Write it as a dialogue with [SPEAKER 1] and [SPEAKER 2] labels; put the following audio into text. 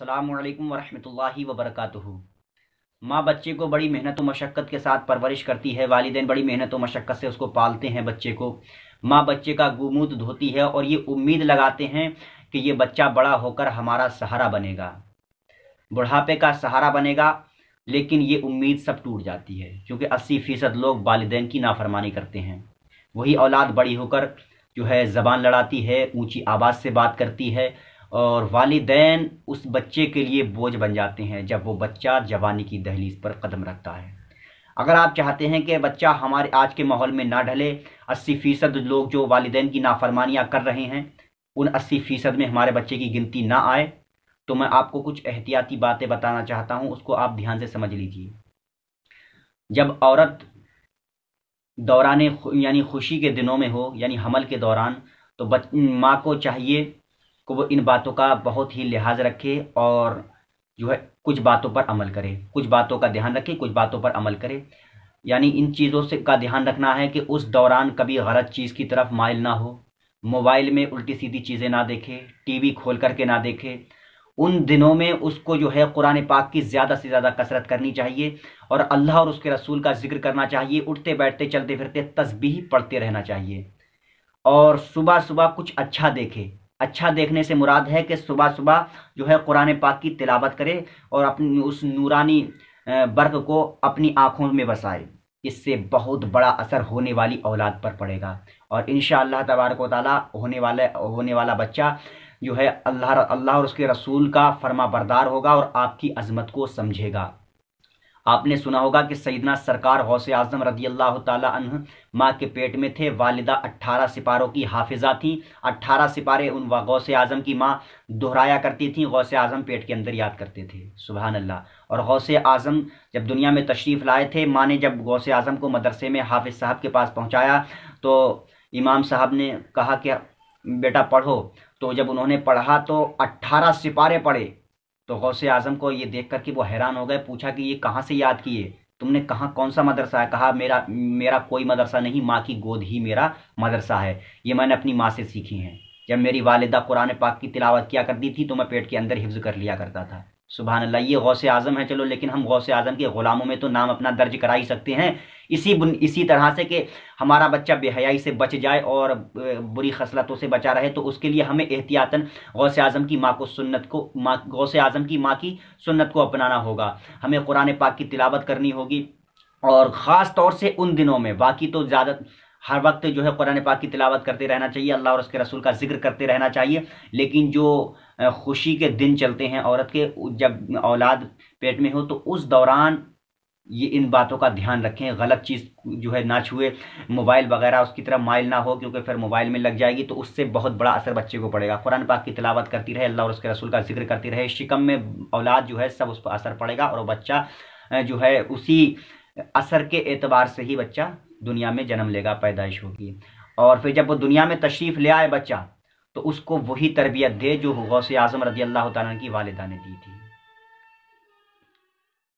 [SPEAKER 1] अल्लाम वरहमल वबरक माँ बच्चे को बड़ी मेहनत व मशक्क़त के साथ परवरिश करती है वालदे बड़ी मेहनत व मशक्क़त से उसको पालते हैं बच्चे को माँ बच्चे का गुमूद धोती है और ये उम्मीद लगाते हैं कि ये बच्चा बड़ा होकर हमारा सहारा बनेगा बुढ़ापे का सहारा बनेगा लेकिन ये उम्मीद सब टूट जाती है क्योंकि अस्सी फ़ीसद लोग वालदेन की नाफरमानी करते हैं वही औलाद बड़ी होकर जो है ज़बान लड़ाती है ऊँची आवाज़ से बात करती है और वालदेन उस बच्चे के लिए बोझ बन जाते हैं जब वो बच्चा जवानी की दहलीज पर कदम रखता है अगर आप चाहते हैं कि बच्चा हमारे आज के माहौल में ना ढले अस्सी फ़ीसद लोग जो वालदेन की नाफरमानियाँ कर रहे हैं उन अस्सी फ़ीसद में हमारे बच्चे की गिनती ना आए तो मैं आपको कुछ एहतियाती बातें बताना चाहता हूँ उसको आप ध्यान से समझ लीजिए जब औरत दौरान यानी खुशी के दिनों में हो यानी हमल के दौरान तो बच माँ को चाहिए को वो इन बातों का बहुत ही लिहाज रखे और जो है कुछ बातों पर अमल करे कुछ बातों का ध्यान रखे कुछ बातों पर अमल करे यानी इन चीज़ों से का ध्यान रखना है कि उस दौरान कभी गलत चीज़ की तरफ माइल ना हो मोबाइल में उल्टी सीधी चीज़ें ना देखे टीवी खोल करके ना देखे उन दिनों में उसको जो है कुरान पाक की ज़्यादा से ज़्यादा कसरत करनी चाहिए और अल्लाह और उसके रसूल का जिक्र करना चाहिए उठते बैठते चलते फिरते तस्बीह पढ़ते रहना चाहिए और सुबह सुबह कुछ अच्छा देखे अच्छा देखने से मुराद है कि सुबह सुबह जो है कुरान पाक की तिलावत करे और अपनी उस नूरानी बर्क को अपनी आँखों में बसाए इससे बहुत बड़ा असर होने वाली औलाद पर पड़ेगा और इन शाह तबारक ताली होने वाले होने वाला बच्चा जो है अल्लाह अल्लाह और उसके रसूल का फर्मा बरदार होगा और आपकी अजमत को समझेगा आपने सुना होगा कि सईदना सरकार हौसे आजम रदी अल्लाह तन माँ के पेट में थे वालिदा अट्ठारह सिपारों की हाफिजा थी अट्ठारह सिपारे उन गौस आजम की माँ दोहराया करती थी गौस आजम पेट के अंदर याद करते थे सुबह अल्लाह और गौस आजम जब दुनिया में तशरीफ़ लाए थे माँ ने जब गौस आजम को मदरसे में हाफिज़ साहब के पास पहुँचाया तो इमाम साहब ने कहा कि बेटा पढ़ो तो जब उन्होंने पढ़ा तो अट्ठारह सिपारे पढ़े तो गौसे आजम को ये देख करके वो हैरान हो गए पूछा कि ये कहाँ से याद किए तुमने कहा कौन सा मदरसा है कहा मेरा मेरा कोई मदरसा नहीं माँ की गोद ही मेरा मदरसा है ये मैंने अपनी माँ से सीखी हैं जब मेरी वालिदा कुरान पाक की तिलावत किया करती थी तो मैं पेट के अंदर हिफ्ज़ कर लिया करता था सुबह अल्लाह ये गौसे आज़म है चलो लेकिन हम गौसे आज़म के ग़ुलामों में तो नाम अपना दर्ज करा ही सकते हैं इसी इसी तरह से कि हमारा बच्चा बेहयाई से बच जाए और बुरी खसलतों से बचा रहे तो उसके लिए हमें एहतियातन गौसे आज़म की माँ को सुन्नत को माँ गौसे आज़म की माँ की सुन्नत को अपनाना होगा हमें कुरान पाक की तिलावत करनी होगी और ख़ास तौर से उन दिनों में बाकी तो ज़्यादा हर वक्त जो है कुरान पाक की तिलावत करते रहना चाहिए अल्लाह और उसके रसूल का जिक्र करते रहना चाहिए लेकिन जो खुशी के दिन चलते हैं औरत के जब औलाद पेट में हो तो उस दौरान ये इन बातों का ध्यान रखें गलत चीज़ जो है ना छुए मोबाइल वगैरह उसकी तरह माइल ना हो क्योंकि फिर मोबाइल में लग जाएगी तो उससे बहुत बड़ा असर बच्चे को पड़ेगा कुरान पाक की तिलावत करती रहे अल्लाह और उसके रसूल का जिक्र करती रहे शिकम में औलाद जो है सब उस पर असर पड़ेगा और बच्चा जो है उसी असर के एतबार से ही बच्चा दुनिया में जन्म लेगा पैदाइश होगी और फिर जब वो दुनिया में तशरीफ़ ले आए बच्चा तो उसको वही तरबियत दे जो गौसे आज़म रदी अल्लाह तन की वालदा ने दी थी